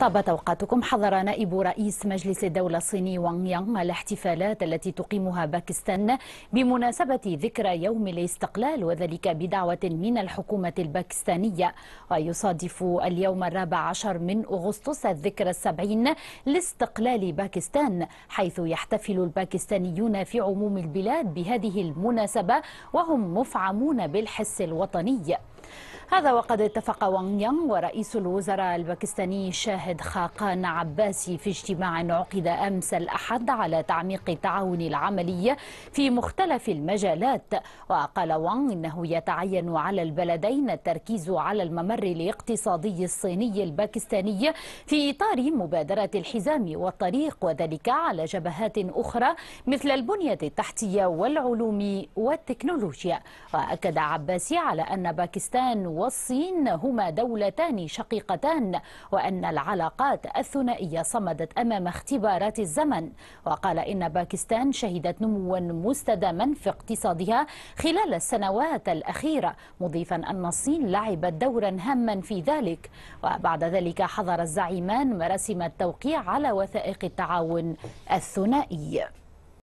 طابت اوقاتكم حضر نائب رئيس مجلس الدوله الصيني وانغ يانغ الاحتفالات التي تقيمها باكستان بمناسبه ذكرى يوم الاستقلال وذلك بدعوه من الحكومه الباكستانيه ويصادف اليوم الرابع عشر من اغسطس الذكرى السبعين لاستقلال باكستان حيث يحتفل الباكستانيون في عموم البلاد بهذه المناسبه وهم مفعمون بالحس الوطني هذا وقد اتفق وانغ يانغ ورئيس الوزراء الباكستاني شاهد خاقان عباسي في اجتماع عقد أمس الأحد على تعميق التعاون العملي في مختلف المجالات وقال وانغ إنه يتعين على البلدين التركيز على الممر الاقتصادي الصيني الباكستاني في إطار مبادرة الحزام والطريق وذلك على جبهات أخرى مثل البنية التحتية والعلوم والتكنولوجيا وأكد عباسي على أن باكستان باكستان والصين هما دولتان شقيقتان وأن العلاقات الثنائية صمدت أمام اختبارات الزمن وقال إن باكستان شهدت نموا مستداما في اقتصادها خلال السنوات الأخيرة مضيفا أن الصين لعبت دورا هاما في ذلك وبعد ذلك حضر الزعيمان مراسم التوقيع على وثائق التعاون الثنائي